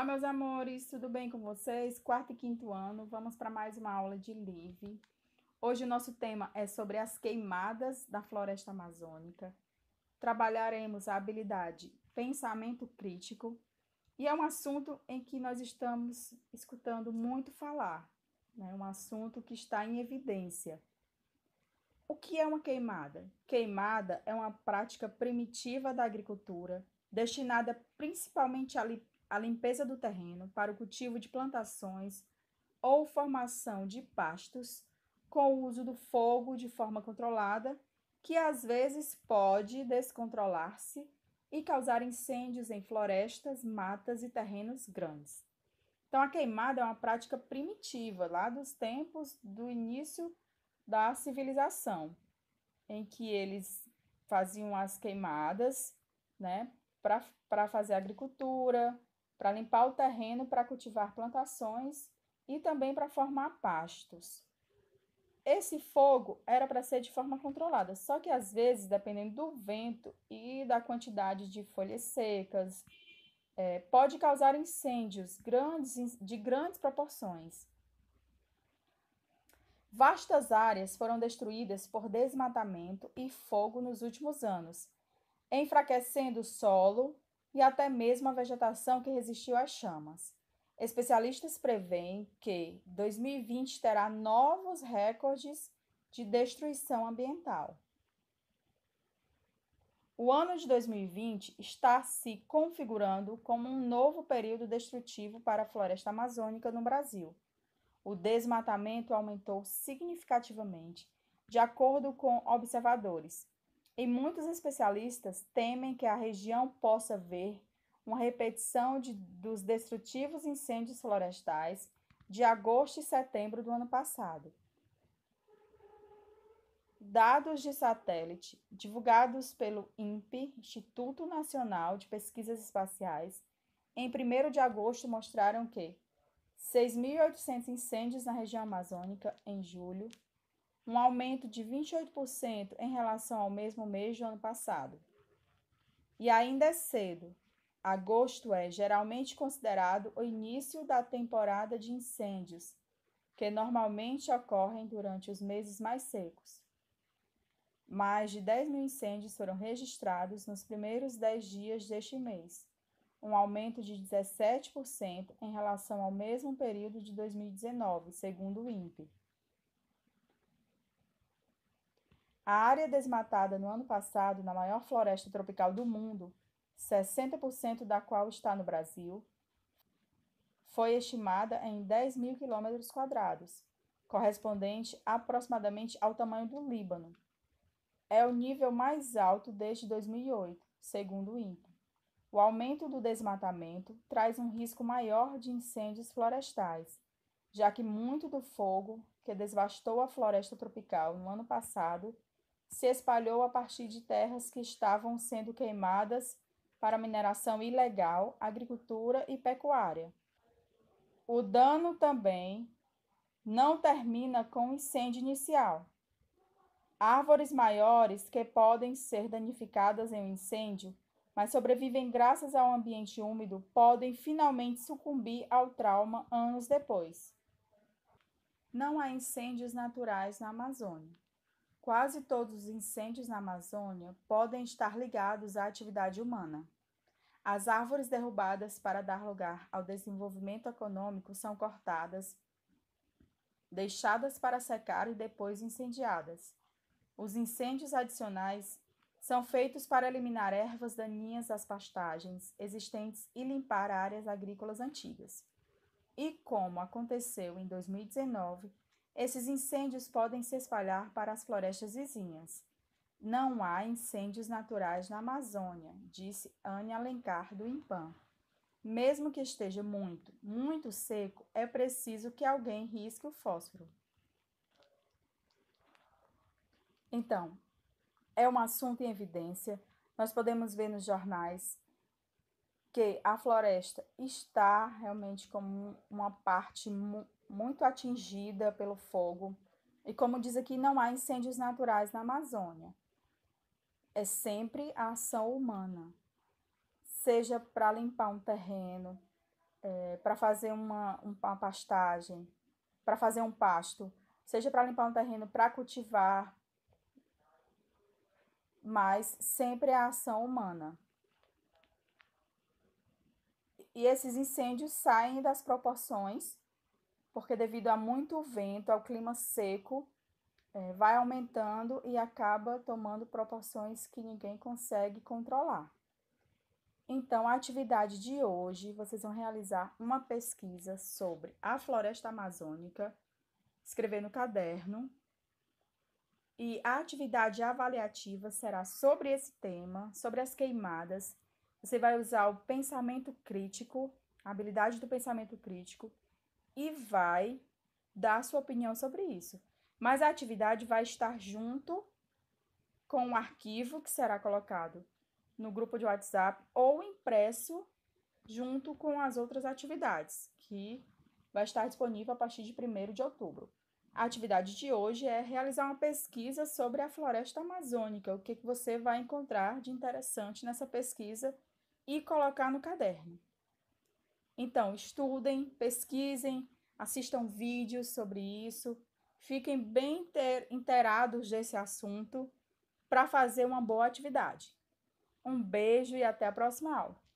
Olá, meus amores, tudo bem com vocês? Quarto e quinto ano, vamos para mais uma aula de Live. Hoje o nosso tema é sobre as queimadas da floresta amazônica. Trabalharemos a habilidade pensamento crítico e é um assunto em que nós estamos escutando muito falar, né? um assunto que está em evidência. O que é uma queimada? Queimada é uma prática primitiva da agricultura destinada principalmente a a limpeza do terreno para o cultivo de plantações ou formação de pastos com o uso do fogo de forma controlada, que às vezes pode descontrolar-se e causar incêndios em florestas, matas e terrenos grandes. Então, a queimada é uma prática primitiva, lá dos tempos do início da civilização, em que eles faziam as queimadas né, para fazer agricultura, para limpar o terreno para cultivar plantações e também para formar pastos. Esse fogo era para ser de forma controlada, só que às vezes, dependendo do vento e da quantidade de folhas secas, é, pode causar incêndios grandes, de grandes proporções. Vastas áreas foram destruídas por desmatamento e fogo nos últimos anos, enfraquecendo o solo, e até mesmo a vegetação que resistiu às chamas. Especialistas preveem que 2020 terá novos recordes de destruição ambiental. O ano de 2020 está se configurando como um novo período destrutivo para a floresta amazônica no Brasil. O desmatamento aumentou significativamente, de acordo com observadores, e muitos especialistas temem que a região possa ver uma repetição de, dos destrutivos incêndios florestais de agosto e setembro do ano passado. Dados de satélite divulgados pelo INPE, Instituto Nacional de Pesquisas Espaciais, em 1 de agosto mostraram que 6.800 incêndios na região amazônica em julho um aumento de 28% em relação ao mesmo mês do ano passado. E ainda é cedo. Agosto é geralmente considerado o início da temporada de incêndios, que normalmente ocorrem durante os meses mais secos. Mais de 10 mil incêndios foram registrados nos primeiros 10 dias deste mês, um aumento de 17% em relação ao mesmo período de 2019, segundo o INPE. A área desmatada no ano passado na maior floresta tropical do mundo, 60% da qual está no Brasil, foi estimada em 10 mil quilômetros quadrados, correspondente aproximadamente ao tamanho do Líbano. É o nível mais alto desde 2008, segundo o INPE. O aumento do desmatamento traz um risco maior de incêndios florestais, já que muito do fogo que devastou a floresta tropical no ano passado se espalhou a partir de terras que estavam sendo queimadas para mineração ilegal, agricultura e pecuária. O dano também não termina com o incêndio inicial. Árvores maiores que podem ser danificadas em um incêndio, mas sobrevivem graças ao ambiente úmido, podem finalmente sucumbir ao trauma anos depois. Não há incêndios naturais na Amazônia. Quase todos os incêndios na Amazônia podem estar ligados à atividade humana. As árvores derrubadas para dar lugar ao desenvolvimento econômico são cortadas, deixadas para secar e depois incendiadas. Os incêndios adicionais são feitos para eliminar ervas daninhas das pastagens existentes e limpar áreas agrícolas antigas. E como aconteceu em 2019, esses incêndios podem se espalhar para as florestas vizinhas. Não há incêndios naturais na Amazônia, disse Anne Alencar do Impã. Mesmo que esteja muito, muito seco, é preciso que alguém risque o fósforo. Então, é um assunto em evidência. Nós podemos ver nos jornais que a floresta está realmente como uma parte muito atingida pelo fogo. E como diz aqui, não há incêndios naturais na Amazônia. É sempre a ação humana, seja para limpar um terreno, é, para fazer uma, uma pastagem, para fazer um pasto, seja para limpar um terreno, para cultivar, mas sempre é a ação humana. E esses incêndios saem das proporções porque devido a muito vento, ao clima seco, é, vai aumentando e acaba tomando proporções que ninguém consegue controlar. Então, a atividade de hoje, vocês vão realizar uma pesquisa sobre a floresta amazônica, escrever no caderno. E a atividade avaliativa será sobre esse tema, sobre as queimadas. Você vai usar o pensamento crítico, a habilidade do pensamento crítico, e vai dar sua opinião sobre isso. Mas a atividade vai estar junto com o arquivo que será colocado no grupo de WhatsApp ou impresso junto com as outras atividades, que vai estar disponível a partir de 1 de outubro. A atividade de hoje é realizar uma pesquisa sobre a floresta amazônica, o que, que você vai encontrar de interessante nessa pesquisa e colocar no caderno. Então, estudem, pesquisem, assistam vídeos sobre isso, fiquem bem inteirados desse assunto para fazer uma boa atividade. Um beijo e até a próxima aula.